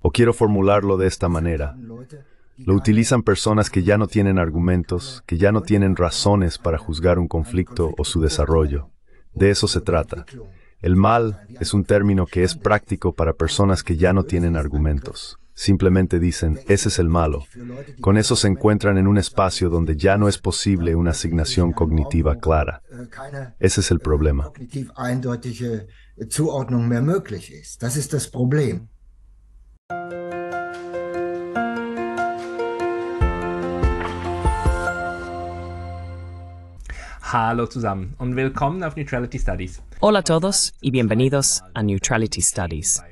O quiero formularlo de esta manera. Lo utilizan personas que ya no tienen argumentos, que ya no tienen razones para juzgar un conflicto o su desarrollo. De eso se trata. El mal es un término que es práctico para personas que ya no tienen argumentos. Simplemente dicen, ese es el malo. Con eso se encuentran en un espacio donde ya no es posible una asignación cognitiva clara. Ese es el problema. Hola a todos y bienvenidos a Neutrality Studies.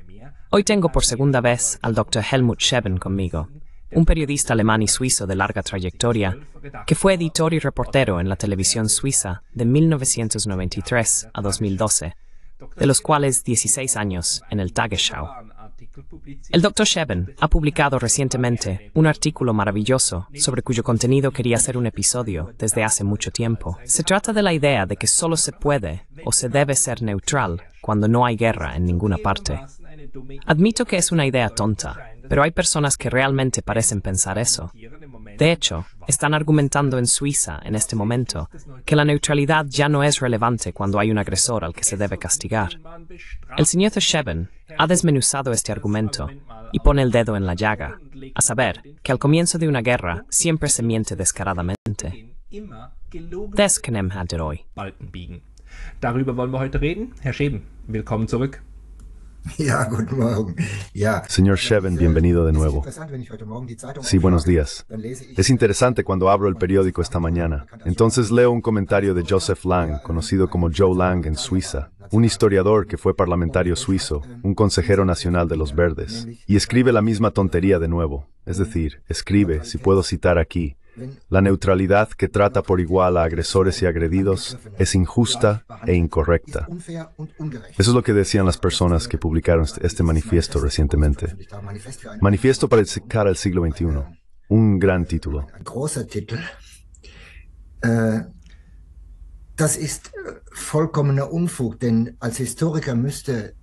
Hoy tengo por segunda vez al Dr. Helmut Scheben conmigo, un periodista alemán y suizo de larga trayectoria, que fue editor y reportero en la televisión suiza de 1993 a 2012, de los cuales 16 años en el Tagesschau. El Dr. Scheben ha publicado recientemente un artículo maravilloso sobre cuyo contenido quería hacer un episodio desde hace mucho tiempo. Se trata de la idea de que solo se puede o se debe ser neutral cuando no hay guerra en ninguna parte. Admito que es una idea tonta, pero hay personas que realmente parecen pensar eso. De hecho, están argumentando en Suiza, en este momento, que la neutralidad ya no es relevante cuando hay un agresor al que se debe castigar. El señor Sheben ha desmenuzado este argumento y pone el dedo en la llaga, a saber, que al comienzo de una guerra siempre se miente descaradamente. Er Darüber wollen wir heute reden. Herr willkommen zurück. Señor Sheven, bienvenido de nuevo. Sí, buenos días. Es interesante cuando abro el periódico esta mañana. Entonces leo un comentario de Joseph Lang, conocido como Joe Lang en Suiza, un historiador que fue parlamentario suizo, un consejero nacional de los verdes, y escribe la misma tontería de nuevo. Es decir, escribe, si puedo citar aquí, la neutralidad que trata por igual a agresores y agredidos es injusta e incorrecta. Eso es lo que decían las personas que publicaron este, este manifiesto recientemente. Manifiesto para el siglo XXI. Un gran título. Äh,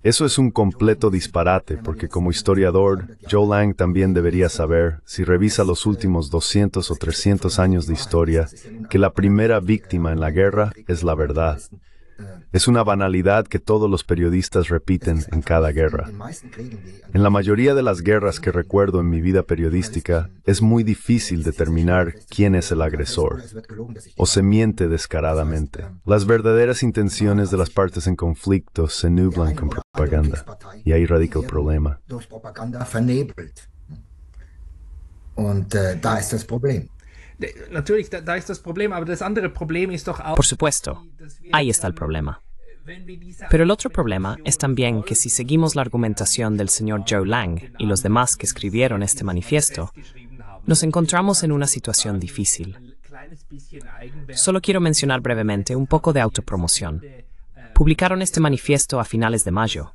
Eso es un completo disparate, porque como historiador, Joe Lang también debería saber, si revisa los últimos 200 o 300 años de historia, que la primera víctima en la guerra es la verdad. Es una banalidad que todos los periodistas repiten en cada guerra. En la mayoría de las guerras que recuerdo en mi vida periodística, es muy difícil determinar quién es el agresor, o se miente descaradamente. Las verdaderas intenciones de las partes en conflicto se nublan con propaganda, y ahí radica el problema. Por supuesto, ahí está el problema. Äh, Pero el otro problema es también que si seguimos la argumentación del señor Joe Lang y los demás que escribieron este manifiesto, nos encontramos en una situación difícil. Solo quiero mencionar brevemente un poco de autopromoción. Publicaron este manifiesto a finales de mayo.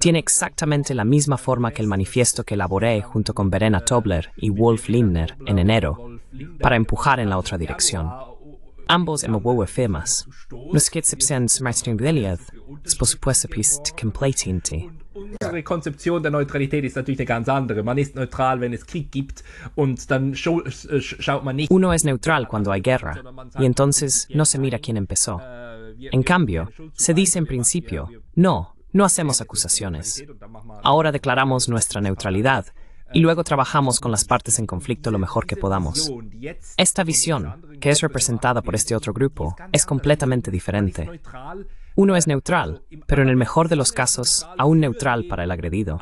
Tiene exactamente la misma forma que el manifiesto que elaboré junto con Verena Tobler y Wolf Lindner en enero para empujar en la otra dirección. Ambos emawowe firmas. Nos sean es por supuesto completamente. Unsere Konzeption der Neutralität ist natürlich ganz andere. Man ist neutral, wenn es Krieg gibt und dann schaut man nicht. Uno es neutral cuando hay guerra y entonces no se mira quién empezó. En cambio, se dice en principio, no, no hacemos acusaciones. Ahora declaramos nuestra neutralidad y luego trabajamos con las partes en conflicto lo mejor que podamos. Esta visión, que es representada por este otro grupo es completamente diferente. Uno es neutral, pero en el mejor de los casos, aún neutral para el agredido.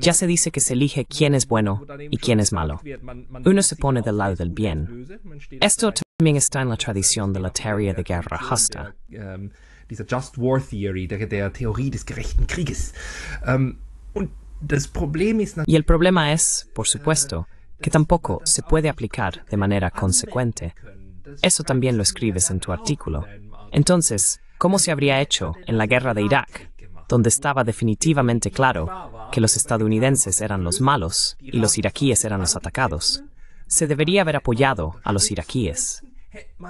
Ya se dice que se elige quién es bueno y quién es malo. Uno se pone del lado del bien. Esto también está en la tradición de la teoría de guerra justa. Ähm, y el problema es, por supuesto, que tampoco se puede aplicar de manera consecuente. Eso también lo escribes en tu artículo. Entonces, ¿cómo se habría hecho en la guerra de Irak, donde estaba definitivamente claro que los estadounidenses eran los malos y los iraquíes eran los atacados? Se debería haber apoyado a los iraquíes.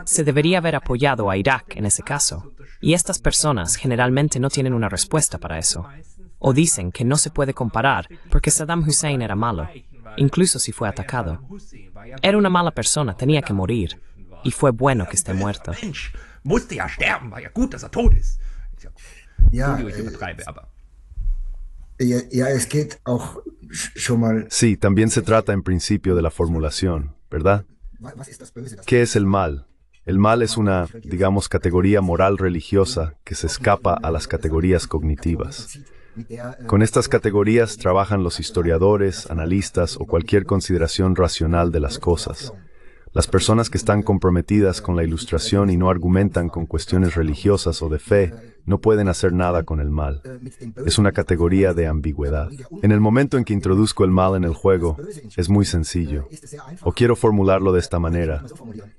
Se debería haber apoyado a Irak en ese caso. Y estas personas generalmente no tienen una respuesta para eso. O dicen que no se puede comparar porque Saddam Hussein era malo, incluso si fue atacado. Era una mala persona, tenía que morir. Y fue bueno que esté muerto. Sí, también se trata en principio de la formulación, ¿verdad? ¿Qué es el mal? El mal es una, digamos, categoría moral religiosa que se escapa a las categorías cognitivas. Con estas categorías trabajan los historiadores, analistas o cualquier consideración racional de las cosas. Las personas que están comprometidas con la ilustración y no argumentan con cuestiones religiosas o de fe no pueden hacer nada con el mal. Es una categoría de ambigüedad. En el momento en que introduzco el mal en el juego, es muy sencillo. O quiero formularlo de esta manera.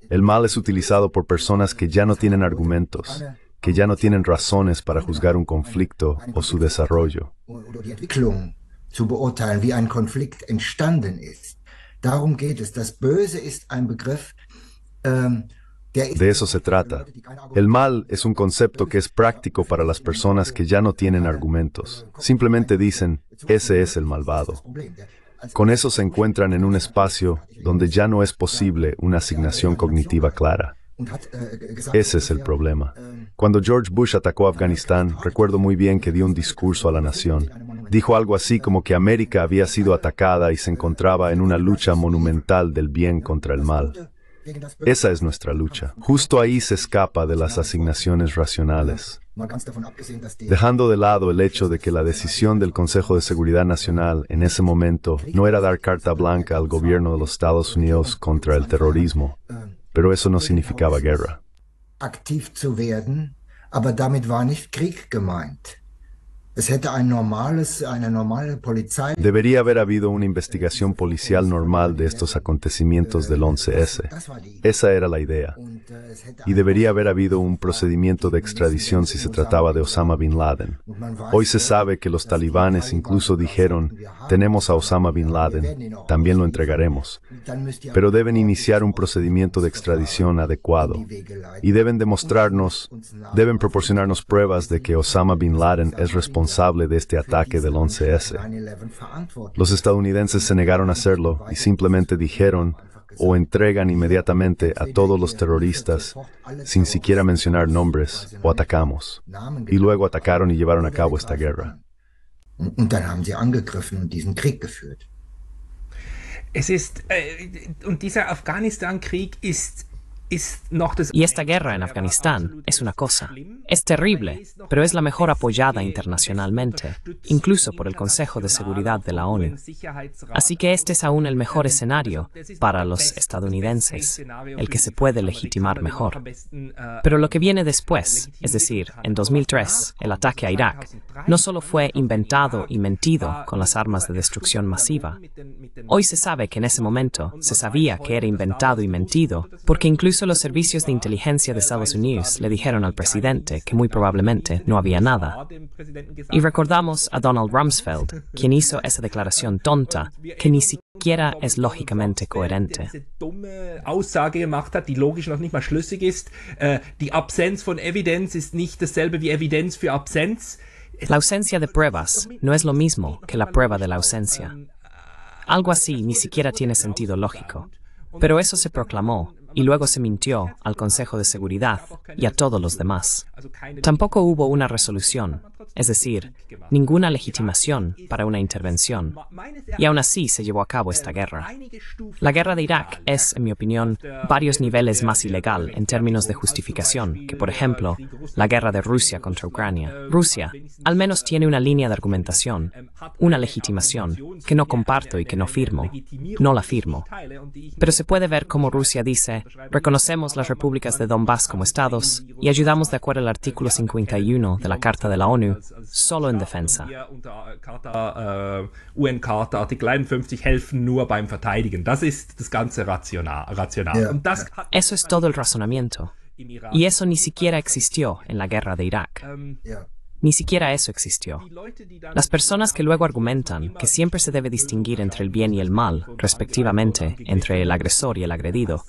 El mal es utilizado por personas que ya no tienen argumentos, que ya no tienen razones para juzgar un conflicto o su desarrollo de eso se trata. El mal es un concepto que es práctico para las personas que ya no tienen argumentos. Simplemente dicen, ese es el malvado. Con eso se encuentran en un espacio donde ya no es posible una asignación cognitiva clara. Eh, eh, ese es el problema. Em, Cuando George Bush atacó Afganistán, recuerdo muy bien que dio un discurso a la nación. Dijo algo así como que América había sido atacada y se encontraba en una lucha monumental del bien contra el mal. Esa es nuestra lucha. Justo ahí se escapa de las asignaciones racionales. Dejando de lado el hecho de que la decisión del Consejo de Seguridad Nacional en ese momento no era dar carta blanca al gobierno de los Estados Unidos contra el terrorismo, em, pero eso no significaba guerra. Aktiv zu werden, aber damit war nicht Krieg gemeint. Debería haber habido una investigación policial normal de estos acontecimientos del 11S. Esa era la idea. Y debería haber habido un procedimiento de extradición si se trataba de Osama Bin Laden. Hoy se sabe que los talibanes incluso dijeron, tenemos a Osama Bin Laden, también lo entregaremos. Pero deben iniciar un procedimiento de extradición adecuado. Y deben demostrarnos, deben proporcionarnos pruebas de que Osama Bin Laden es responsable de este ataque del 11S. Los estadounidenses se negaron a hacerlo y simplemente dijeron o entregan inmediatamente a todos los terroristas sin siquiera mencionar nombres o atacamos. Y luego atacaron y llevaron a cabo esta guerra. Es ist, äh, y esta guerra en Afganistán es una cosa. Es terrible, pero es la mejor apoyada internacionalmente, incluso por el Consejo de Seguridad de la ONU. Así que este es aún el mejor escenario para los estadounidenses, el que se puede legitimar mejor. Pero lo que viene después, es decir, en 2003, el ataque a Irak, no solo fue inventado y mentido con las armas de destrucción masiva. Hoy se sabe que en ese momento se sabía que era inventado y mentido porque incluso Incluso los servicios de inteligencia de Estados Unidos le dijeron al presidente que muy probablemente no había nada. Y recordamos a Donald Rumsfeld, quien hizo esa declaración tonta, que ni siquiera es lógicamente coherente. La ausencia de pruebas no es lo mismo que la prueba de la ausencia. Algo así ni siquiera tiene sentido lógico. Pero eso se proclamó y luego se mintió al Consejo de Seguridad y a todos los demás. Tampoco hubo una resolución, es decir, ninguna legitimación para una intervención. Y aún así se llevó a cabo esta guerra. La guerra de Irak es, en mi opinión, varios niveles más ilegal en términos de justificación que, por ejemplo, la guerra de Rusia contra Ucrania. Rusia, al menos, tiene una línea de argumentación, una legitimación, que no comparto y que no firmo. No la firmo. Pero se puede ver cómo Rusia dice, Reconocemos las repúblicas de Donbass como estados y ayudamos de acuerdo al artículo 51 de la Carta de la ONU solo en defensa. Eso es todo el razonamiento. Y eso ni siquiera existió en la guerra de Irak. Ähm, ni siquiera eso existió. Las personas que luego argumentan que siempre se debe distinguir entre el bien y el mal, respectivamente, entre el agresor y el agredido,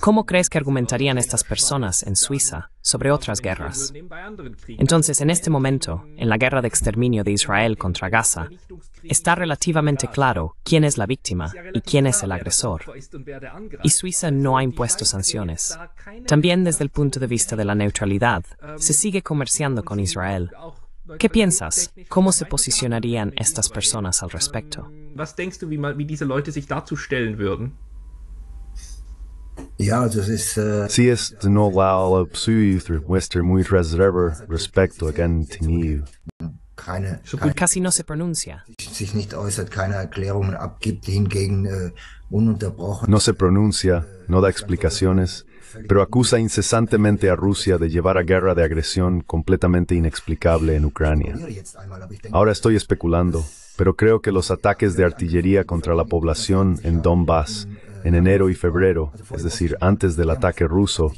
¿Cómo crees que argumentarían estas personas en Suiza sobre otras guerras? Entonces, en este momento, en la guerra de exterminio de Israel contra Gaza, está relativamente claro quién es la víctima y quién es el agresor. Y Suiza no ha impuesto sanciones. También desde el punto de vista de la neutralidad, se sigue comerciando con Israel. ¿Qué piensas? ¿Cómo se posicionarían estas personas al respecto? Si uh, no la muy respecto a Casi no se pronuncia. Äh, no se pronuncia, äh, no da explicaciones, pero acusa incesantemente a Rusia de llevar a guerra de agresión completamente inexplicable en Ucrania. Ahora estoy especulando, pero creo que los ataques de artillería contra la población en Donbass en enero y febrero, es decir, antes del ataque ruso,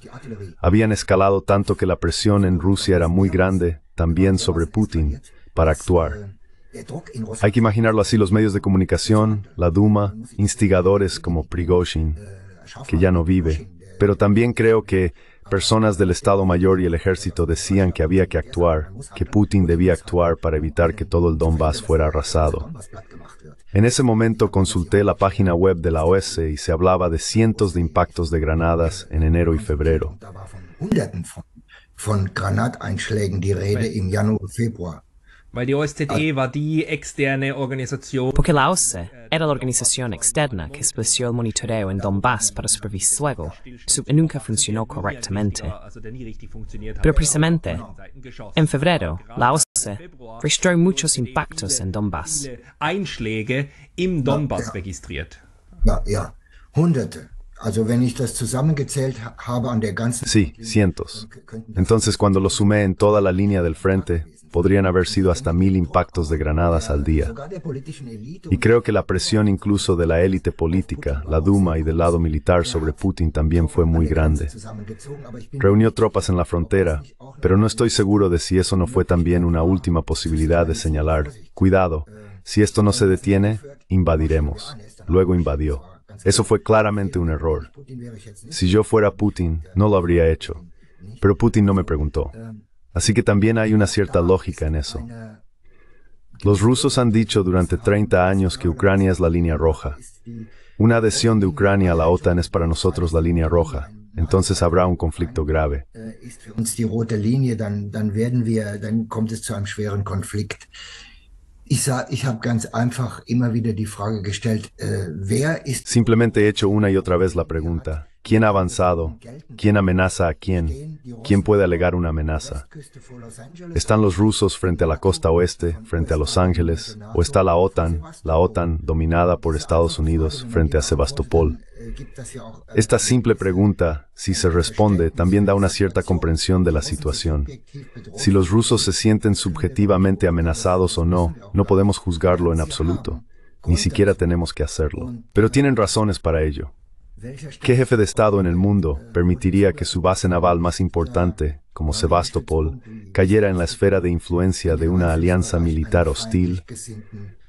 habían escalado tanto que la presión en Rusia era muy grande, también sobre Putin, para actuar. Eh, Hay que imaginarlo así, los medios de comunicación, la Duma, instigadores como Prigozhin, eh, que ya no vive, pero también creo que personas del Estado Mayor y el ejército decían que había que actuar, que Putin debía actuar para evitar que todo el Donbass fuera arrasado. En ese momento consulté la página web de la OS y se hablaba de cientos de impactos de granadas en enero y febrero. Porque la OSCE äh, era la organización externa que estableció el monitoreo en Donbass para supervisar luego. y nunca funcionó correctamente. Pero precisamente en febrero, la OSCE registró muchos impactos en Donbass. Einschläge im Donbass registriert. Ja, ja, Sí, cientos. Entonces cuando lo sumé en toda la línea del frente, ah, podrían haber sido hasta mil impactos de granadas al día. Y creo que la presión incluso de la élite política, la Duma y del lado militar sobre Putin también fue muy grande. Reunió tropas en la frontera, pero no estoy seguro de si eso no fue también una última posibilidad de señalar, cuidado, si esto no se detiene, invadiremos. Luego invadió. Eso fue claramente un error. Si yo fuera Putin, no lo habría hecho. Pero Putin no me preguntó. Así que también hay una cierta lógica en eso. Los rusos han dicho durante 30 años que Ucrania es la línea roja. Una adhesión de Ucrania a la OTAN es para nosotros la línea roja. Entonces habrá un conflicto grave. Simplemente he hecho una y otra vez la pregunta, ¿Quién ha avanzado? ¿Quién amenaza a quién? ¿Quién puede alegar una amenaza? ¿Están los rusos frente a la costa oeste, frente a Los Ángeles? ¿O está la OTAN, la OTAN dominada por Estados Unidos frente a Sebastopol? Esta simple pregunta, si se responde, también da una cierta comprensión de la situación. Si los rusos se sienten subjetivamente amenazados o no, no podemos juzgarlo en absoluto. Ni siquiera tenemos que hacerlo. Pero tienen razones para ello. ¿Qué jefe de Estado en el mundo permitiría que su base naval más importante, como Sebastopol, cayera en la esfera de influencia de una alianza militar hostil?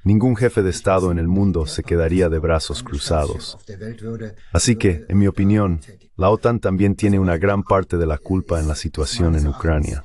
Ningún jefe de Estado en el mundo se quedaría de brazos cruzados. Así que, en mi opinión, la OTAN también tiene una gran parte de la culpa en la situación en Ucrania.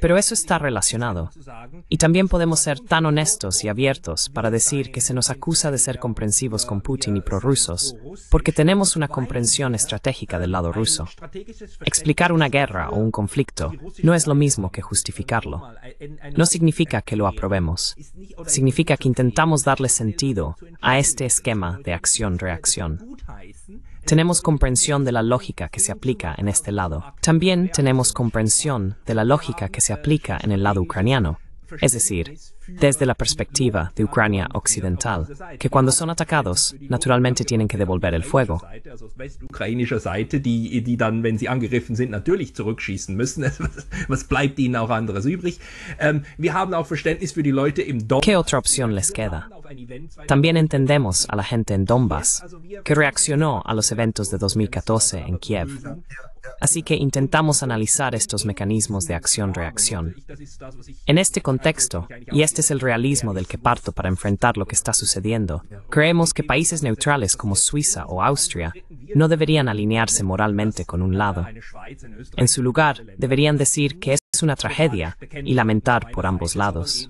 Pero eso está relacionado. Y también podemos ser tan honestos y abiertos para decir que se nos acusa de ser comprensivos con Putin y prorrusos, porque tenemos una comprensión estratégica del lado ruso. Explicar una guerra o un conflicto no es lo mismo que justificarlo. No significa que lo aprobemos. Significa que intentamos darle sentido a este esquema de acción-reacción. Tenemos comprensión de la lógica que se aplica en este lado. También tenemos comprensión de la lógica que se aplica en el lado ucraniano. Es decir, desde la perspectiva de Ucrania Occidental, que cuando son atacados, naturalmente tienen que devolver el fuego. ¿Qué otra opción les queda? También entendemos a la gente en Donbass, que reaccionó a los eventos de 2014 en Kiev. Así que intentamos analizar estos mecanismos de acción-reacción. En este contexto, y este es el realismo del que parto para enfrentar lo que está sucediendo, creemos que países neutrales como Suiza o Austria no deberían alinearse moralmente con un lado. En su lugar, deberían decir que es es una tragedia y lamentar por ambos lados.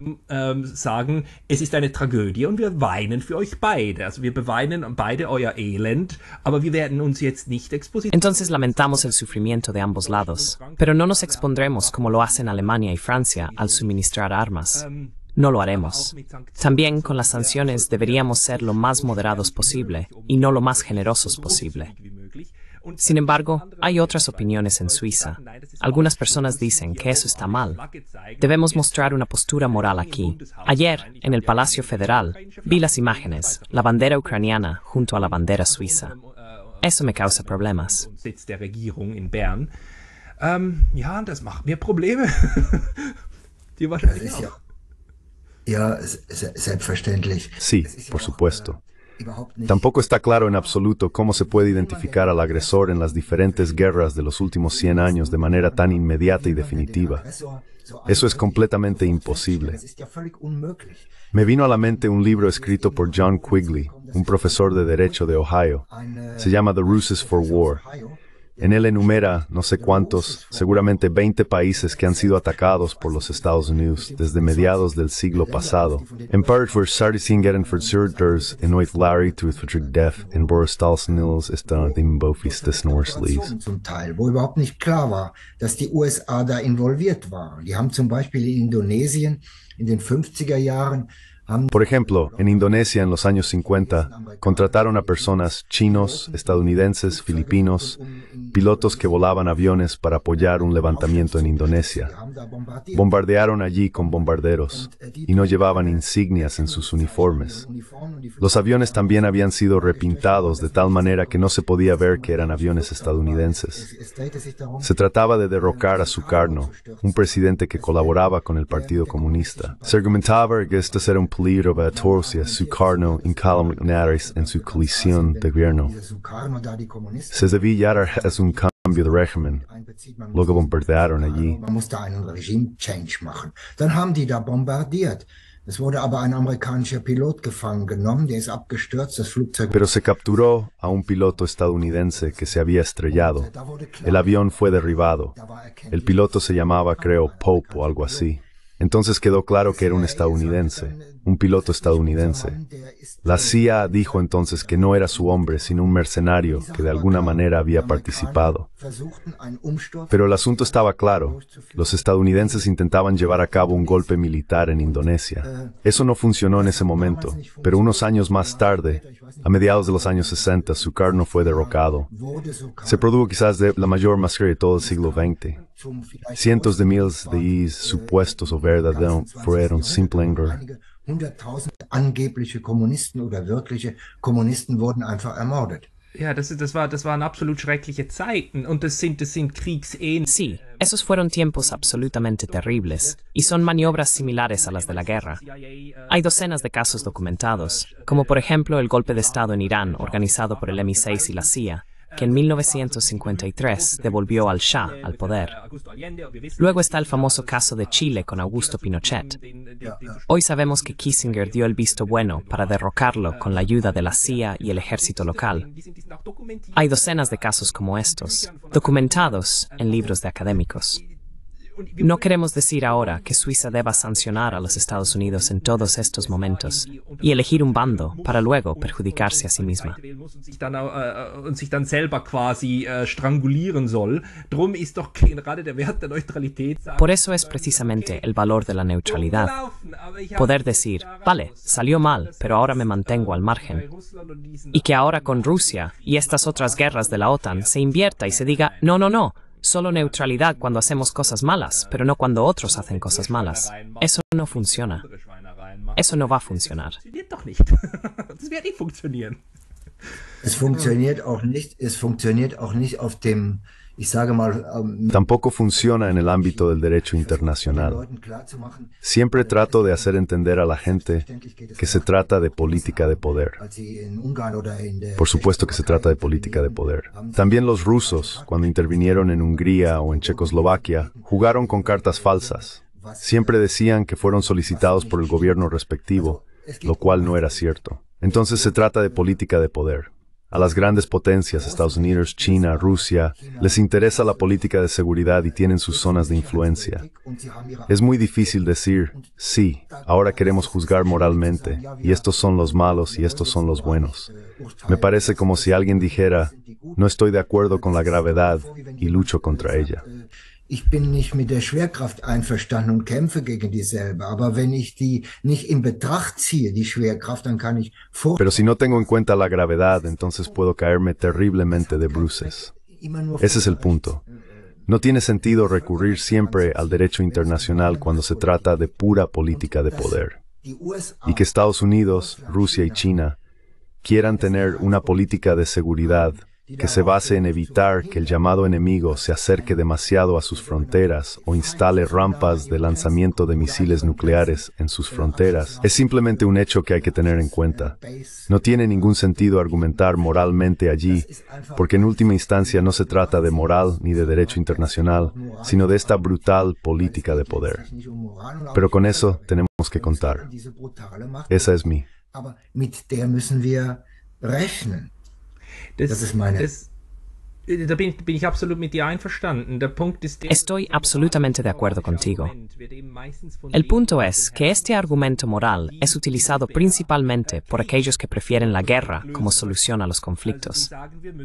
Entonces lamentamos el sufrimiento de ambos lados, pero no nos expondremos como lo hacen Alemania y Francia al suministrar armas. Ähm, no lo haremos. También con las sanciones deberíamos ser lo más moderados posible y no lo más generosos posible. Sin embargo, hay otras opiniones en Suiza. Algunas personas dicen que eso está mal. Debemos mostrar una postura moral aquí. Ayer, en el Palacio Federal, vi las imágenes, la bandera ucraniana junto a la bandera suiza. Eso me causa problemas. Sí, por supuesto. Tampoco está claro en absoluto cómo se puede identificar al agresor en las diferentes guerras de los últimos 100 años de manera tan inmediata y definitiva. Eso es completamente imposible. Me vino a la mente un libro escrito por John Quigley, un profesor de Derecho de Ohio. Se llama The Ruses for War en él enumera no sé cuántos, seguramente 20 países que han sido atacados por los Estados Unidos desde mediados del siglo pasado. Empires were sardisingar and verzuurders en ooit Larry to het verdruk def en borustalsnils ist dan in bofis des Norslys. Zum Teil, wo überhaupt nicht klar war, dass die USA da involviert waren. Die haben zum Beispiel in Indonesien in den 50er Jahren por ejemplo, en Indonesia en los años 50, contrataron a personas chinos, estadounidenses, filipinos, pilotos que volaban aviones para apoyar un levantamiento en Indonesia. Bombardearon allí con bombarderos y no llevaban insignias en sus uniformes. Los aviones también habían sido repintados de tal manera que no se podía ver que eran aviones estadounidenses. Se trataba de derrocar a Sukarno, un presidente que colaboraba con el Partido Comunista. Se argumentaba que este era un su en su colisión de gobierno. Se debía es un cambio de régimen. Luego bombardearon allí. Pero se capturó a un piloto estadounidense que se había estrellado. El avión fue derribado. El piloto se llamaba, creo, Pope o algo así. Entonces quedó claro que era un estadounidense un piloto estadounidense. La CIA dijo entonces que no era su hombre, sino un mercenario que de alguna manera había participado. Pero el asunto estaba claro. Los estadounidenses intentaban llevar a cabo un golpe militar en Indonesia. Eso no funcionó en ese momento, pero unos años más tarde, a mediados de los años 60, Sukarno fue derrocado. Se produjo quizás la mayor masacre de todo el siglo XX. Cientos de miles de is supuestos o verdaderos fueron simplemente Hunderttausende angebliche Kommunisten oder wirkliche Kommunisten wurden einfach ermordet. Ja, das, das, war, das waren absolut schreckliche Zeiten und das sind, das sind Kriegsähnliche. Sí, esos fueron tiempos absolutamente terribles y son maniobras similares a las de la guerra. Hay docenas de casos documentados, como por ejemplo el golpe de Estado en Irán organizado por el MI6 y la CIA, que en 1953 devolvió al Shah al poder. Luego está el famoso caso de Chile con Augusto Pinochet. Hoy sabemos que Kissinger dio el visto bueno para derrocarlo con la ayuda de la CIA y el ejército local. Hay docenas de casos como estos, documentados en libros de académicos. No queremos decir ahora que Suiza deba sancionar a los Estados Unidos en todos estos momentos y elegir un bando para luego perjudicarse a sí misma. Por eso es precisamente el valor de la neutralidad. Poder decir, vale, salió mal, pero ahora me mantengo al margen. Y que ahora con Rusia y estas otras guerras de la OTAN se invierta y se diga, no, no, no, Solo neutralidad cuando hacemos cosas malas, pero no cuando otros hacen cosas malas. Eso no funciona. Eso no va a funcionar. Es funktioniert auch nicht, es funktioniert auch nicht auf dem Ähm, tampoco funciona en el ámbito del derecho internacional. Siempre äh, trato de hacer entender a la gente que se trata de política de poder. Por supuesto que se trata de política de poder. También los rusos, cuando intervinieron en Hungría o en Checoslovaquia, jugaron con cartas falsas. Siempre decían que fueron solicitados por el gobierno respectivo, lo cual um no era cierto. Entonces se trata de política de poder. A las grandes potencias, Estados Unidos, China, Rusia, les interesa la política de seguridad y tienen sus zonas de influencia. Es muy difícil decir, sí, ahora queremos juzgar moralmente, y estos son los malos y estos son los buenos. Me parece como si alguien dijera, no estoy de acuerdo con la gravedad y lucho contra ella. Pero si no tengo en cuenta la gravedad, entonces puedo caerme terriblemente de bruces. Ese es el punto. No tiene sentido recurrir siempre al derecho internacional cuando se trata de pura política de poder. Y que Estados Unidos, Rusia y China quieran tener una política de seguridad que se base en evitar que el llamado enemigo se acerque demasiado a sus fronteras o instale rampas de lanzamiento de misiles nucleares en sus fronteras, es simplemente un hecho que hay que tener en cuenta. No tiene ningún sentido argumentar moralmente allí, porque en última instancia no se trata de moral ni de derecho internacional, sino de esta brutal política de poder. Pero con eso tenemos que contar. Esa es mi. Das, das ist meine. Das, Estoy absolutamente de acuerdo contigo. El punto es que este argumento moral es utilizado principalmente por aquellos que prefieren la guerra como solución a los conflictos.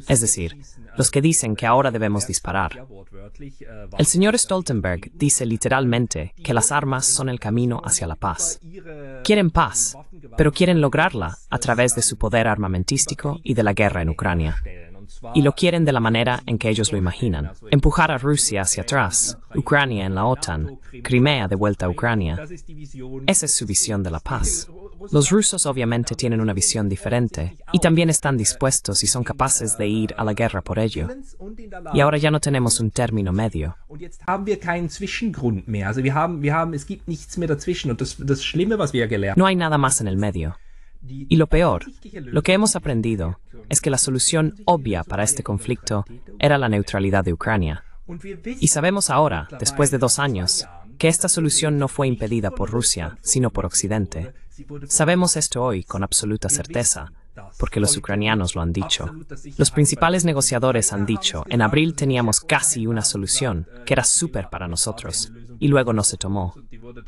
Es decir, los que dicen que ahora debemos disparar. Äh, el señor Stoltenberg dice literalmente que las armas son el camino hacia la paz. Quieren paz, pero quieren lograrla a través de su poder armamentístico y de la guerra en Ucrania y lo quieren de la manera en que ellos lo imaginan. Empujar a Rusia hacia atrás, Ucrania en la OTAN, Crimea de vuelta a Ucrania. Esa es su visión de la paz. Los rusos obviamente tienen una visión diferente y también están dispuestos y son capaces de ir a la guerra por ello. Y ahora ya no tenemos un término medio. No hay nada más en el medio. Y lo peor, lo que hemos aprendido es que la solución obvia para este conflicto era la neutralidad de Ucrania. Y sabemos ahora, después de dos años, que esta solución no fue impedida por Rusia, sino por Occidente. Sabemos esto hoy con absoluta certeza, porque los ucranianos lo han dicho. Los principales negociadores han dicho, en abril teníamos casi una solución, que era súper para nosotros, y luego no se tomó.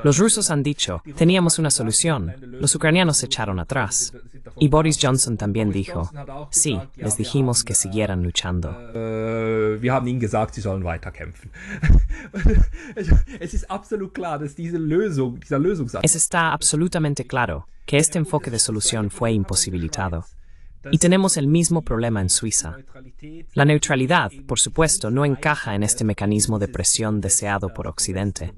Los rusos han dicho, teníamos una solución, los ucranianos se echaron atrás. Y Boris Johnson también dijo, sí, les dijimos que siguieran äh, luchando. Es está absolutamente claro que este enfoque de solución fue imposibilitado. Y tenemos el mismo problema en Suiza. La neutralidad, por supuesto, no encaja en este mecanismo de presión deseado por Occidente.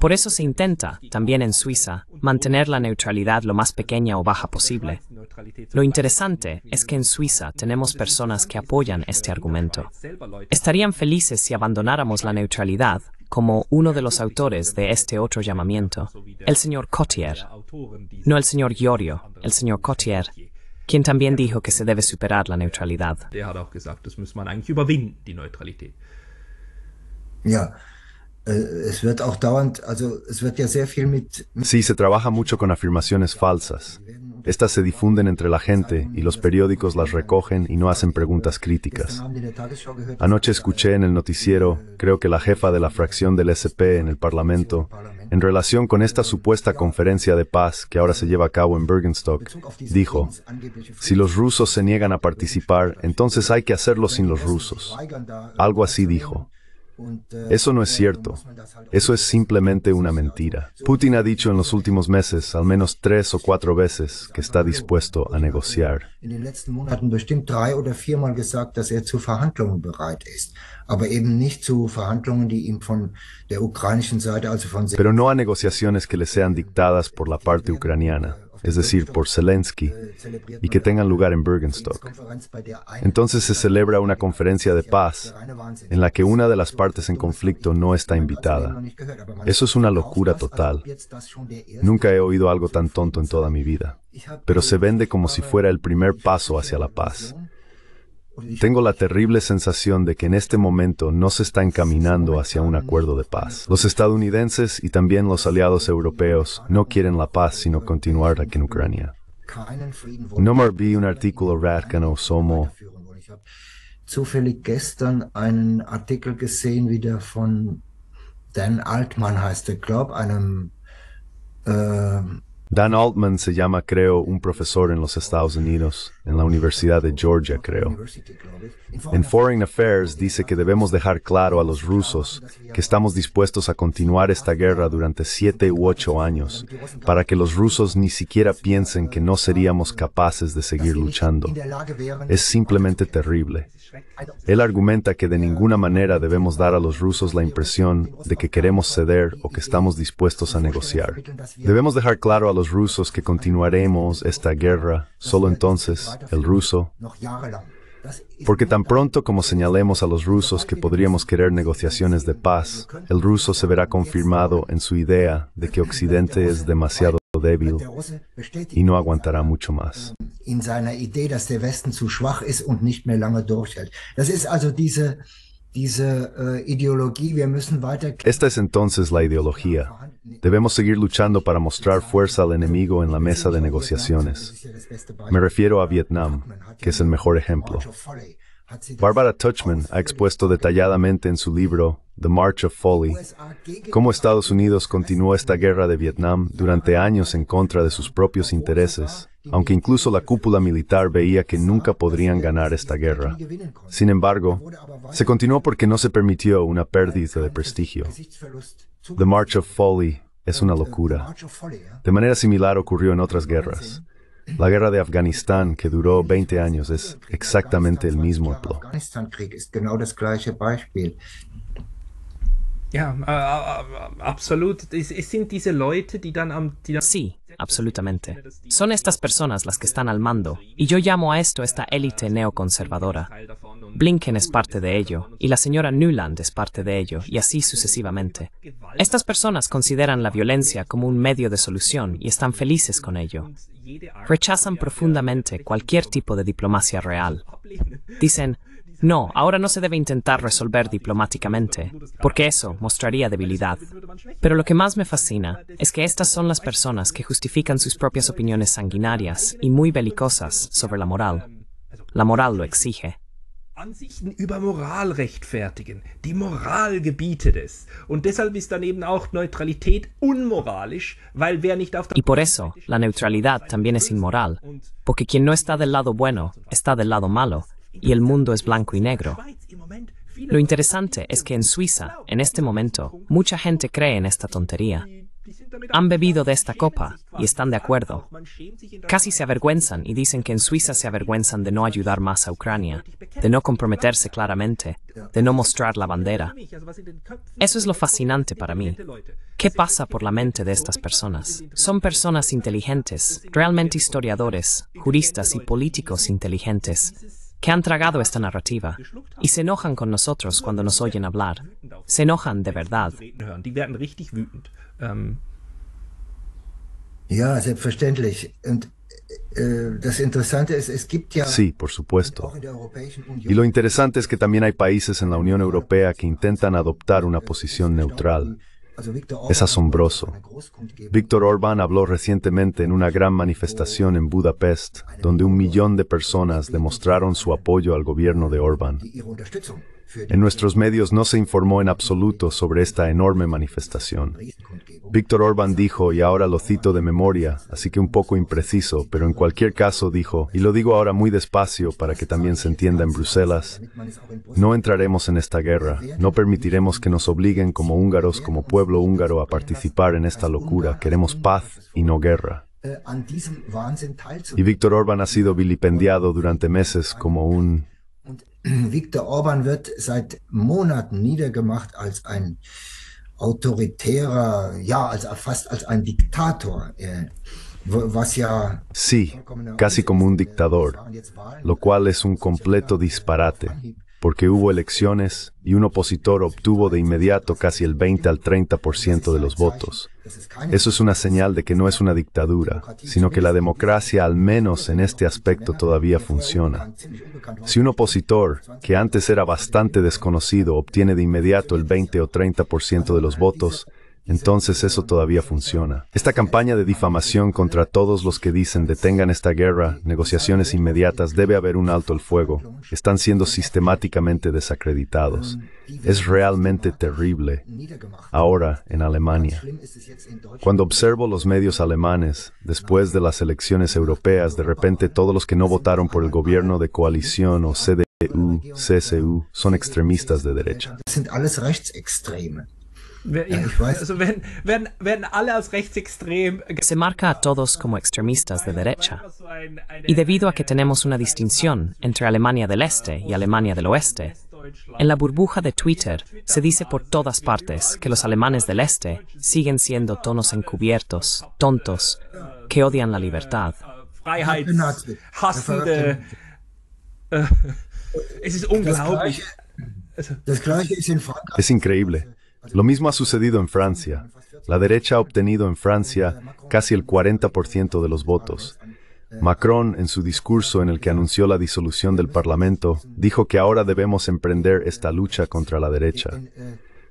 Por eso se intenta, también en Suiza, mantener la neutralidad lo más pequeña o baja posible. Lo interesante es que en Suiza tenemos personas que apoyan este argumento. Estarían felices si abandonáramos la neutralidad, como uno de los autores de este otro llamamiento, el señor Cotier, No el señor Giorio, el señor Cotier, quien también dijo que se debe superar la neutralidad. Er sí, se trabaja mucho con afirmaciones falsas. Estas se difunden entre la gente y los periódicos las recogen y no hacen preguntas críticas. Anoche escuché en el noticiero, creo que la jefa de la fracción del SP en el Parlamento, en relación con esta supuesta conferencia de paz que ahora se lleva a cabo en Bergenstock, dijo, si los rusos se niegan a participar, entonces hay que hacerlo sin los rusos. Algo así dijo. Eso no es cierto. Eso es simplemente una mentira. Putin ha dicho en los últimos meses al menos tres o cuatro veces que está dispuesto a negociar. Pero no a negociaciones que le sean dictadas por la parte ucraniana es decir, por Zelensky, y que tengan lugar en Bergenstock. Entonces se celebra una conferencia de paz en la que una de las partes en conflicto no está invitada. Eso es una locura total. Nunca he oído algo tan tonto en toda mi vida, pero se vende como si fuera el primer paso hacia la paz. Tengo la terrible sensación de que en este momento no se está encaminando hacia un acuerdo de paz. Los estadounidenses y también los aliados europeos no quieren la paz sino continuar aquí en Ucrania. No me vi un artículo somo. Dan heißt einem äh, Dan Altman se llama, creo, un profesor en los Estados Unidos, en la Universidad de Georgia, creo. En Foreign Affairs dice que debemos dejar claro a los rusos que estamos dispuestos a continuar esta guerra durante siete u ocho años, para que los rusos ni siquiera piensen que no seríamos capaces de seguir luchando. Es simplemente terrible. Él argumenta que de ninguna manera debemos dar a los rusos la impresión de que queremos ceder o que estamos dispuestos a negociar. Debemos dejar claro a los los rusos que continuaremos esta guerra, solo entonces el ruso porque tan pronto como señalemos a los rusos que podríamos querer negociaciones de paz, el ruso se verá confirmado en su idea de que Occidente es demasiado débil y no aguantará mucho más. Äh, Esta es entonces la ideología. Debemos seguir luchando para mostrar fuerza al enemigo en la mesa de negociaciones. Me refiero a Vietnam, que es el mejor ejemplo. Barbara Touchman ha expuesto detalladamente en su libro The March of Folly cómo Estados Unidos continuó esta guerra de Vietnam durante años en contra de sus propios intereses, aunque incluso la cúpula militar veía que nunca podrían ganar esta guerra. Sin embargo, se continuó porque no se permitió una pérdida de prestigio. The March of Folly es una locura. De manera similar ocurrió en otras guerras. La guerra de Afganistán, que duró 20 años, es exactamente el mismo ejemplo sí, absolutamente. Son estas personas las que están al mando, y yo llamo a esto esta élite neoconservadora. Blinken es parte de ello, y la señora Newland es parte de ello, y así sucesivamente. Estas personas consideran la violencia como un medio de solución y están felices con ello. Rechazan profundamente cualquier tipo de diplomacia real. Dicen, no, ahora no se debe intentar resolver diplomáticamente, porque eso mostraría debilidad. Pero lo que más me fascina es que estas son las personas que justifican sus propias opiniones sanguinarias y muy belicosas sobre la moral. La moral lo exige. Y por eso, la neutralidad también es inmoral, porque quien no está del lado bueno, está del lado malo, y el mundo es blanco y negro. Lo interesante es que en Suiza, en este momento, mucha gente cree en esta tontería. Han bebido de esta copa y están de acuerdo. Casi se avergüenzan y dicen que en Suiza se avergüenzan de no ayudar más a Ucrania, de no comprometerse claramente, de no mostrar la bandera. Eso es lo fascinante para mí. ¿Qué pasa por la mente de estas personas? Son personas inteligentes, realmente historiadores, juristas y políticos inteligentes, que han tragado esta narrativa y se enojan con nosotros cuando nos oyen hablar. Se enojan de verdad. Sí, por supuesto. Y lo interesante es que también hay países en la Unión Europea que intentan adoptar una posición neutral es asombroso. Víctor Orbán habló recientemente en una gran manifestación en Budapest, donde un millón de personas demostraron su apoyo al gobierno de Orbán. En nuestros medios no se informó en absoluto sobre esta enorme manifestación. Víctor Orban dijo, y ahora lo cito de memoria, así que un poco impreciso, pero en cualquier caso dijo, y lo digo ahora muy despacio para que también se entienda en Bruselas, no entraremos en esta guerra, no permitiremos que nos obliguen como húngaros, como pueblo húngaro, a participar en esta locura. Queremos paz y no guerra. Y Víctor Orban ha sido vilipendiado durante meses como un Viktor Orban wird seit Monaten niedergemacht als ein autoritärer, ja, als fast als ein Diktator. Äh, was Sí, casi como un dictador, lo cual es un completo disparate. porque hubo elecciones y un opositor obtuvo de inmediato casi el 20 al 30% de los votos. Eso es una señal de que no es una dictadura, sino que la democracia al menos en este aspecto todavía funciona. Si un opositor, que antes era bastante desconocido, obtiene de inmediato el 20 o 30% de los votos, entonces eso todavía funciona. Esta campaña de difamación contra todos los que dicen detengan esta guerra, negociaciones inmediatas, debe haber un alto el fuego, están siendo sistemáticamente desacreditados. Es realmente terrible ahora en Alemania. Cuando observo los medios alemanes, después de las elecciones europeas, de repente todos los que no votaron por el gobierno de coalición o CDU, CSU, son extremistas de derecha. Se marca a todos como extremistas de derecha. Y debido a que tenemos una distinción entre Alemania del Este y Alemania del Oeste, en la burbuja de Twitter se dice por todas partes que los alemanes del Este siguen siendo tonos encubiertos, tontos, que odian la libertad. Äh, äh, es increíble. Lo mismo ha sucedido en Francia. La derecha ha obtenido en Francia casi el 40% de los votos. Macron, en su discurso en el que anunció la disolución del Parlamento, dijo que ahora debemos emprender esta lucha contra la derecha.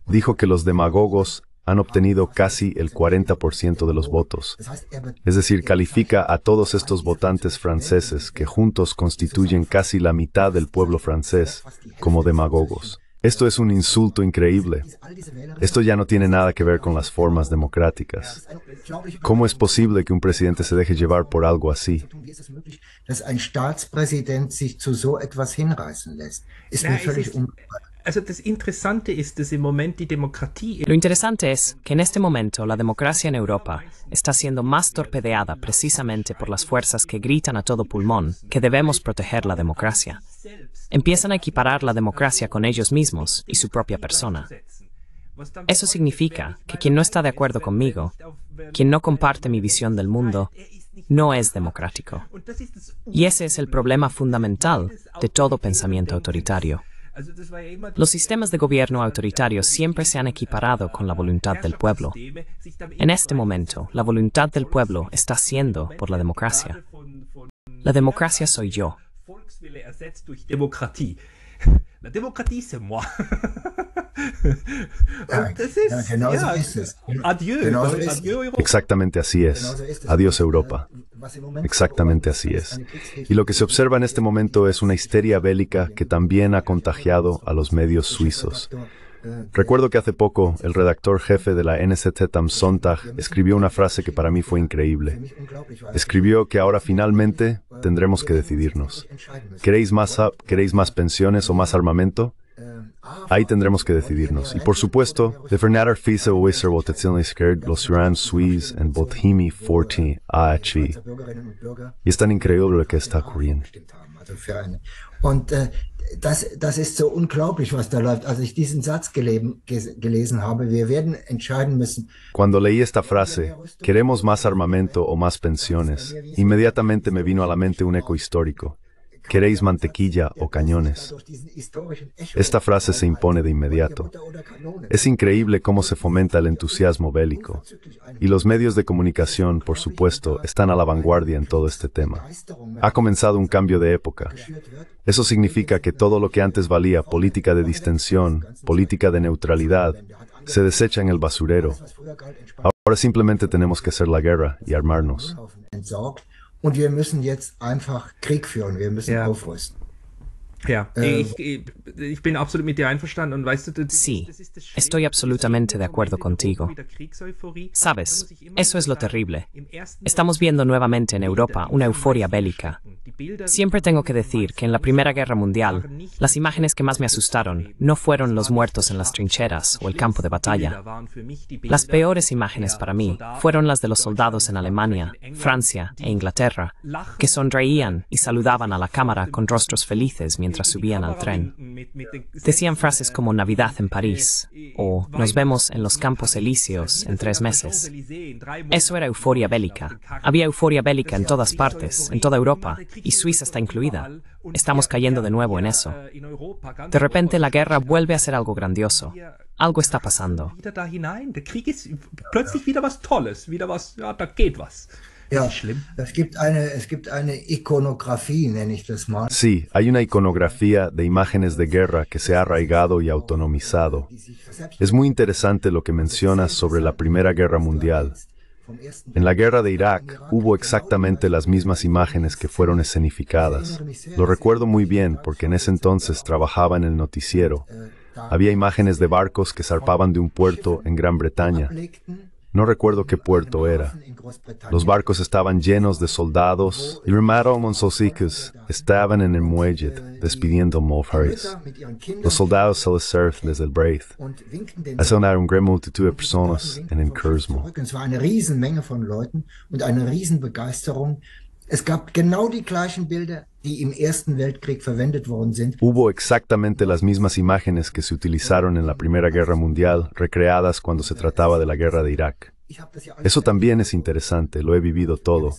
Dijo que los demagogos han obtenido casi el 40% de los votos. Es decir, califica a todos estos votantes franceses, que juntos constituyen casi la mitad del pueblo francés, como demagogos. Esto es un insulto increíble. Esto ya no tiene nada que ver con las formas democráticas. ¿Cómo es posible que un presidente se deje llevar por algo así? Lo interesante es que en este momento la democracia en Europa está siendo más torpedeada precisamente por las fuerzas que gritan a todo pulmón que debemos proteger la democracia. Empiezan a equiparar la democracia con ellos mismos y su propia persona. Eso significa que quien no está de acuerdo conmigo, quien no comparte mi visión del mundo, no es democrático. Y ese es el problema fundamental de todo pensamiento autoritario. Los sistemas de gobierno autoritario siempre se han equiparado con la voluntad del pueblo. En este momento, la voluntad del pueblo está siendo por la democracia. La democracia soy yo, ersetzt durch Exactamente así es. Adiós Europa. Euh, Exactamente así es. Y lo que se observa en este momento es una histeria bélica que también ha contagiado a los medios suizos. Recuerdo que hace poco el redactor jefe de la NZZ Am escribió una frase que para mí fue increíble. Escribió que ahora finalmente tendremos que decidirnos. ¿Queréis más, ¿queréis más pensiones o más armamento? Ahí tendremos que decidirnos. Y por supuesto, de los Swiss and Bothimi 40 Y es tan increíble lo que está ocurriendo. Eh, das, das ist so unglaublich, was da läuft. Als ich diesen Satz geleben, gelesen habe, wir werden entscheiden müssen. Cuando leí esta frase, queremos más armamento o más pensiones, inmediatamente me vino a la mente un eco histórico. ¿Queréis mantequilla o cañones? Esta frase se impone de inmediato. Es increíble cómo se fomenta el entusiasmo bélico. Y los medios de comunicación, por supuesto, están a la vanguardia en todo este tema. Ha comenzado un cambio de época. Eso significa que todo lo que antes valía política de distensión, política de neutralidad, se desecha en el basurero. Ahora simplemente tenemos que hacer la guerra y armarnos. und wir müssen jetzt einfach Krieg führen, wir müssen ja. aufrüsten. sí, estoy absolutamente de acuerdo contigo. Sabes, eso es lo terrible. Estamos viendo nuevamente en Europa una euforia bélica. Siempre tengo que decir que en la Primera Guerra Mundial, las imágenes que más me asustaron no fueron los muertos en las trincheras o el campo de batalla. Las peores imágenes para mí fueron las de los soldados en Alemania, Francia e Inglaterra, que sonreían y saludaban a la cámara con rostros felices mientras mientras subían al tren. Decían frases como Navidad en París o Nos vemos en los campos elíseos en tres meses. Eso era euforia bélica. Había euforia bélica en todas partes, en toda Europa, y Suiza está incluida. Estamos cayendo de nuevo en eso. De repente la guerra vuelve a ser algo grandioso. Algo está pasando. Sí, hay una iconografía de imágenes de guerra que se ha arraigado y autonomizado. Es muy interesante lo que mencionas sobre la Primera Guerra Mundial. En la guerra de Irak hubo exactamente las mismas imágenes que fueron escenificadas. Lo recuerdo muy bien porque en ese entonces trabajaba en el noticiero. Eh, Había imágenes de barcos que zarpaban de un puerto en Gran Bretaña. No recuerdo qué puerto era. Los barcos estaban llenos de soldados y remaron monzosiques estaban en el muelle despidiendo Mofaris. Los soldados se les desde el Braith. Hace una gran multitud de personas en el Kursmo. Hubo exactamente las mismas imágenes que se utilizaron en la Primera Guerra Mundial, recreadas cuando se trataba de la guerra de Irak. Eso también es interesante, lo he vivido todo.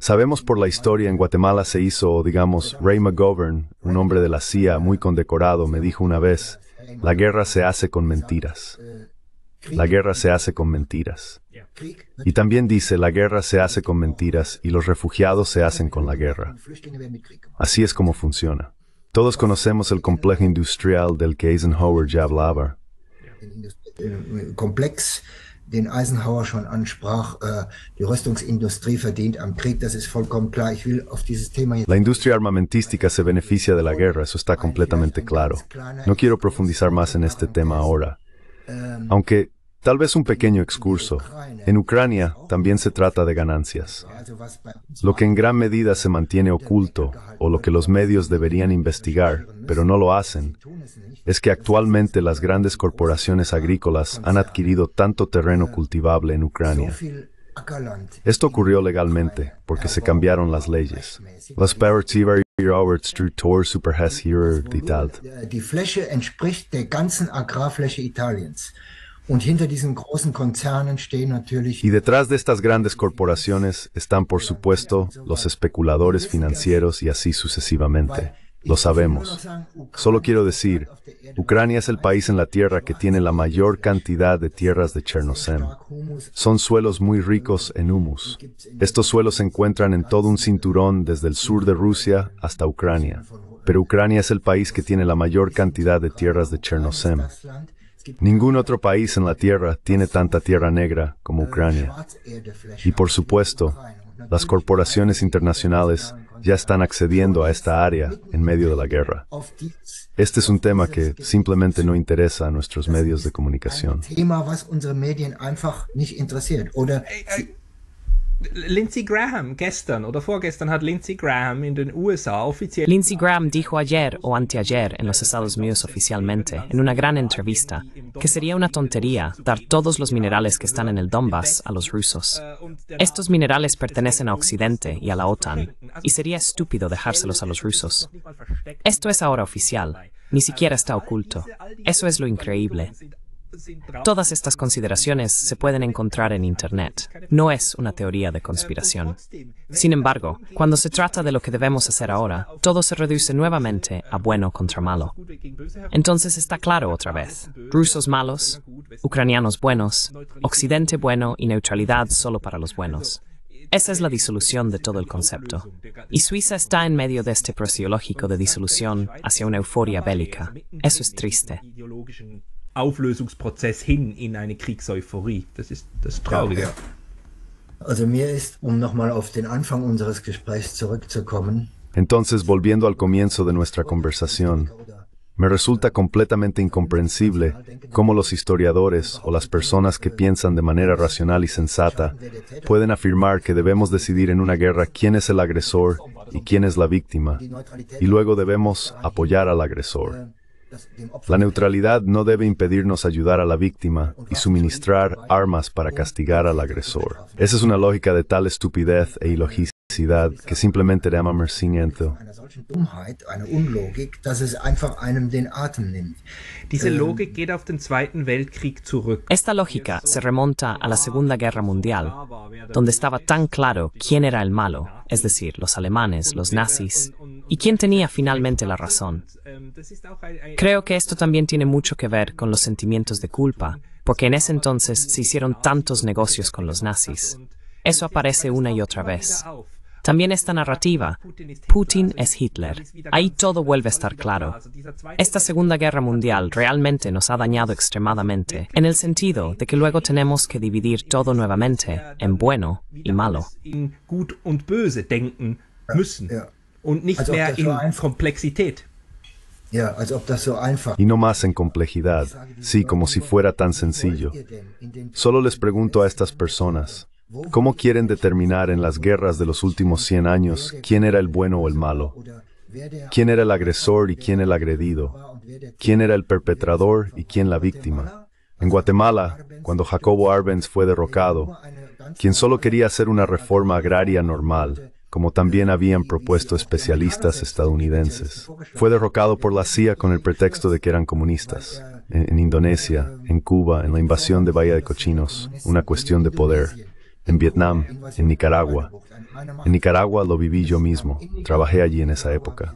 Sabemos por la historia, en Guatemala se hizo, digamos, Ray McGovern, un hombre de la CIA muy condecorado, me dijo una vez, la guerra se hace con mentiras. La guerra se hace con mentiras. Y también dice, la guerra se hace con mentiras y los refugiados se hacen con la guerra. Así es como funciona. Todos conocemos el complejo industrial del que Eisenhower ya hablaba. Complex den Eisenhower schon ansprach, La industria armamentística se beneficia de la guerra, eso está completamente claro. No quiero profundizar más en este tema ahora. Ähm, Aunque Tal vez un pequeño excurso. En Ucrania también se trata de ganancias. Lo que en gran medida se mantiene oculto, o lo que los medios deberían investigar, pero no lo hacen, es que actualmente las grandes corporaciones agrícolas han adquirido tanto terreno cultivable en Ucrania. Esto ocurrió legalmente, porque se cambiaron las leyes. Y detrás de estas grandes corporaciones están, por supuesto, los especuladores financieros y así sucesivamente. Lo sabemos. Solo quiero decir, Ucrania es el país en la Tierra que tiene la mayor cantidad de tierras de Chernosem. Son suelos muy ricos en humus. Estos suelos se encuentran en todo un cinturón desde el sur de Rusia hasta Ucrania. Pero Ucrania es el país que tiene la mayor cantidad de tierras de Chernosem. Ningún otro país en la Tierra tiene tanta tierra negra como Ucrania. Y por supuesto, las corporaciones internacionales ya están accediendo a esta área en medio de la guerra. Este es un tema que simplemente no interesa a nuestros medios de comunicación. Lindsey Graham dijo ayer o anteayer en los Estados Unidos oficialmente, en una gran entrevista, que sería una tontería dar todos los minerales que están en el Donbass a los rusos. Estos minerales pertenecen a Occidente y a la OTAN, y sería estúpido dejárselos a los rusos. Esto es ahora oficial, ni siquiera está oculto. Eso es lo increíble. Todas estas consideraciones se pueden encontrar en Internet. No es una teoría de conspiración. Sin embargo, cuando se trata de lo que debemos hacer ahora, todo se reduce nuevamente a bueno contra malo. Entonces está claro otra vez. Rusos malos, ucranianos buenos, Occidente bueno y neutralidad solo para los buenos. Esa es la disolución de todo el concepto. Y Suiza está en medio de este prosiológico de disolución hacia una euforia bélica. Eso es triste. Entonces, volviendo al comienzo de nuestra conversación, me resulta completamente incomprensible cómo los historiadores o las personas que piensan de manera racional y sensata pueden afirmar que debemos decidir en una guerra quién es el agresor y quién es la víctima, y luego debemos apoyar al agresor. La neutralidad no debe impedirnos ayudar a la víctima y suministrar armas para castigar al agresor. Esa es una lógica de tal estupidez e ilogística que simplemente llama Esta lógica se remonta a la Segunda Guerra Mundial, donde estaba tan claro quién era el malo, es decir, los alemanes, los nazis, y quién tenía finalmente la razón. Creo que esto también tiene mucho que ver con los sentimientos de culpa, porque en ese entonces se hicieron tantos negocios con los nazis. Eso aparece una y otra vez. También esta narrativa, Putin es Hitler. Ahí todo vuelve a estar claro. Esta Segunda Guerra Mundial realmente nos ha dañado extremadamente, en el sentido de que luego tenemos que dividir todo nuevamente en bueno y malo. Y no más en complejidad, sí, como si fuera tan sencillo. Solo les pregunto a estas personas, ¿Cómo quieren determinar en las guerras de los últimos 100 años quién era el bueno o el malo? ¿Quién era el agresor y quién el agredido? ¿Quién era el perpetrador y quién la víctima? En Guatemala, cuando Jacobo Arbenz fue derrocado, quien solo quería hacer una reforma agraria normal, como también habían propuesto especialistas estadounidenses. Fue derrocado por la CIA con el pretexto de que eran comunistas. En, en, Indonesia, en Cuba, en la invasión de Bahía de Cochinos, una cuestión de poder en Vietnam, en Nicaragua. En Nicaragua lo viví yo mismo, trabajé allí en esa época.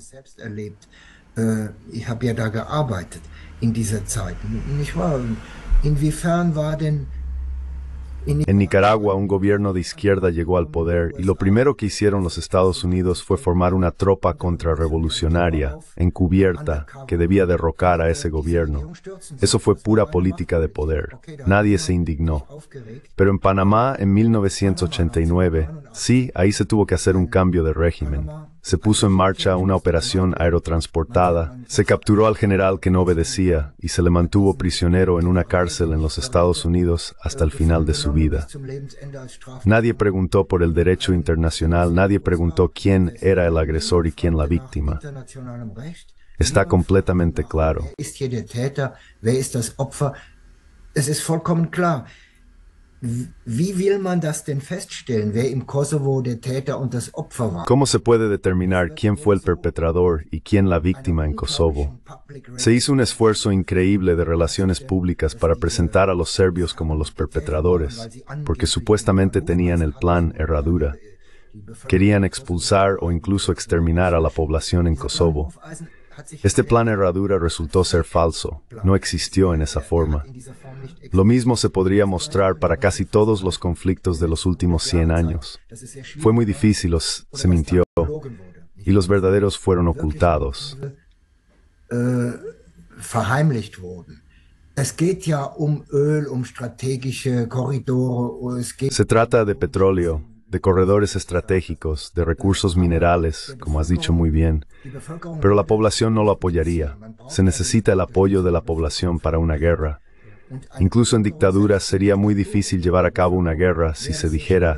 En Nicaragua, un gobierno de izquierda llegó al poder y lo primero que hicieron los Estados Unidos fue formar una tropa contrarrevolucionaria, encubierta, que debía derrocar a ese gobierno. Eso fue pura política de poder. Nadie se indignó. Pero en Panamá, en 1989, sí, ahí se tuvo que hacer un cambio de régimen. Se puso en marcha una operación aerotransportada, se capturó al general que no obedecía y se le mantuvo prisionero en una cárcel en los Estados Unidos hasta el final de su vida. Nadie preguntó por el derecho internacional, nadie preguntó quién era el agresor y quién la víctima. Está completamente claro. es ¿Cómo se puede determinar quién fue el perpetrador y quién la víctima en Kosovo? Se hizo un esfuerzo increíble de relaciones públicas para presentar a los serbios como los perpetradores, porque supuestamente tenían el plan Herradura. Querían expulsar o incluso exterminar a la población en Kosovo. Este plan Herradura resultó ser falso, no existió en esa forma. Lo mismo se podría mostrar para casi todos los conflictos de los últimos 100 años. Fue muy difícil, se mintió, y los verdaderos fueron ocultados. Äh, um um oh, se trata de petróleo, de corredores estratégicos, de recursos minerales, como has dicho muy bien, pero la población no lo apoyaría. Se necesita el apoyo de la población para una guerra. Incluso en dictaduras sería muy difícil llevar a cabo una guerra si se dijera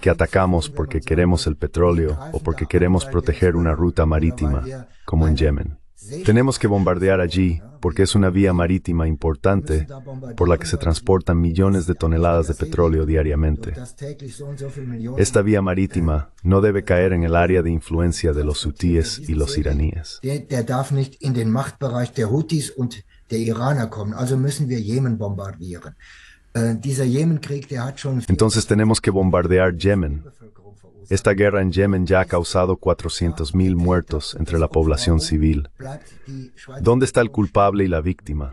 que atacamos porque queremos el petróleo o porque queremos proteger una ruta marítima, como en Yemen. Tenemos que bombardear allí porque es una vía marítima importante por la que se transportan millones de toneladas de petróleo diariamente. Esta vía marítima no debe caer en el área de influencia de los hutíes y los iraníes. Entonces tenemos que bombardear Yemen. Esta guerra en Yemen ya ha causado 400.000 muertos entre la población civil. ¿Dónde está el culpable y la víctima?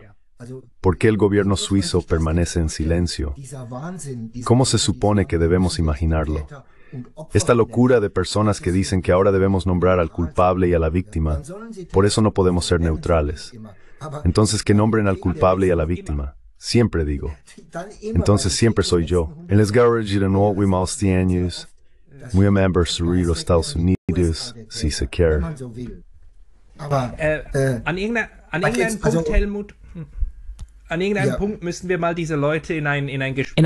¿Por qué el gobierno suizo permanece en silencio? ¿Cómo se supone que debemos imaginarlo? Esta locura de personas que dicen que ahora debemos nombrar al culpable y a la víctima, por eso no podemos ser neutrales. Entonces que nombren al culpable y a la víctima. Siempre digo. Entonces siempre soy yo. En las garage de nuevo y maus años, muy amable sobre los Estados Unidos, si se quiere. an irgendeinem Punkt, Helmut, en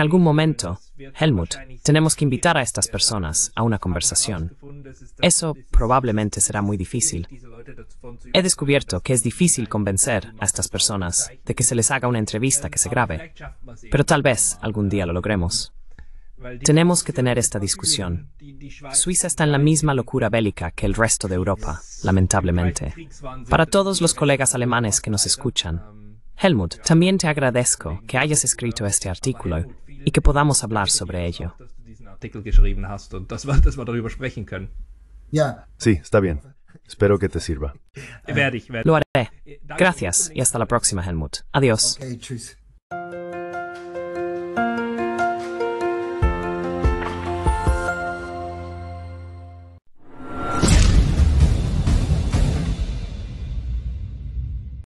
algún momento, Helmut, tenemos que invitar a estas personas a una conversación. Eso probablemente será muy difícil. He descubierto que es difícil convencer a estas personas de que se les haga una entrevista ähm, que se grabe, pero tal vez algún día lo ähm, logremos. Tenemos que tener esta discusión. Suiza está en la misma locura bélica que el resto de Europa, lamentablemente. Para todos los colegas alemanes que nos escuchan, ähm, Helmut, también te agradezco que hayas escrito este artículo y que podamos hablar sobre ello. Sí, está bien. Espero que te sirva. Lo haré. Gracias y hasta la próxima, Helmut. Adiós.